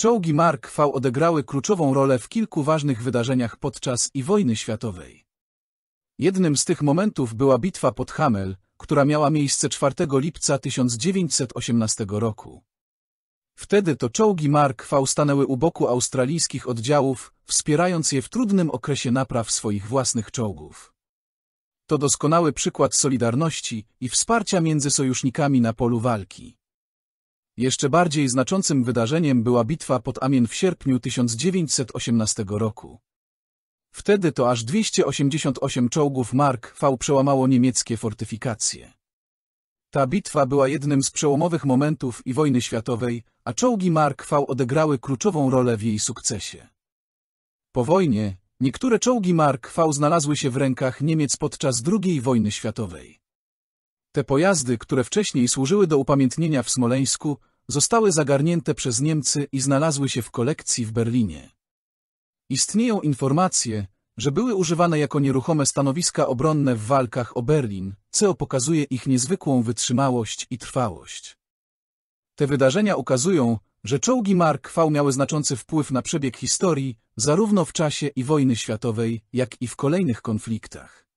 Czołgi Mark V odegrały kluczową rolę w kilku ważnych wydarzeniach podczas i wojny światowej. Jednym z tych momentów była bitwa pod Hamel, która miała miejsce 4 lipca 1918 roku. Wtedy to czołgi Mark V stanęły u boku australijskich oddziałów, wspierając je w trudnym okresie napraw swoich własnych czołgów. To doskonały przykład solidarności i wsparcia między sojusznikami na polu walki. Jeszcze bardziej znaczącym wydarzeniem była bitwa pod Amien w sierpniu 1918 roku. Wtedy to aż 288 czołgów Mark V przełamało niemieckie fortyfikacje. Ta bitwa była jednym z przełomowych momentów i wojny światowej, a czołgi Mark V odegrały kluczową rolę w jej sukcesie. Po wojnie niektóre czołgi Mark V znalazły się w rękach Niemiec podczas II wojny światowej. Te pojazdy, które wcześniej służyły do upamiętnienia w Smoleńsku, zostały zagarnięte przez Niemcy i znalazły się w kolekcji w Berlinie. Istnieją informacje, że były używane jako nieruchome stanowiska obronne w walkach o Berlin, co pokazuje ich niezwykłą wytrzymałość i trwałość. Te wydarzenia ukazują, że czołgi Mark V miały znaczący wpływ na przebieg historii, zarówno w czasie i wojny światowej, jak i w kolejnych konfliktach.